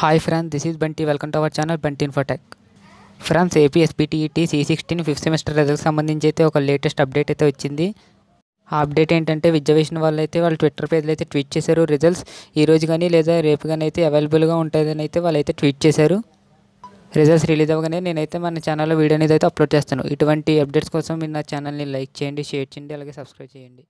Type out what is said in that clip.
hi friends this is Bunty welcome to our channel Bunty infotech friends APSBTET C sixteen fifth semester result సంబంధించి అయితే ఒక latest update అయితే వచ్చింది ఆ అప్డేట్ ఏంటంటే విషయం వాళ్ళు అయితే వాళ్ళు ట్విట్టర్ పేజ్లో అయితే ట్వీట్ చేశారు రిజల్ట్స్ ఈ రోజు కానీ లేదా రేపు కానీ అయితే అవైలబుల్గా ఉంటుందని అయితే వాళ్ళు అయితే ట్వీట్ చేశారు రిజల్ట్స్ రిలీజ్ అవ్వగానే నేనైతే మన ఛానల్లో వీడియో అనేది అయితే అప్లోడ్ చేస్తాను ఇటువంటి అప్డేట్స్ కోసం మీరు నా ఛానల్ని లైక్ చేయండి షేర్ చేయండి అలాగే సబ్స్క్రైబ్ చేయండి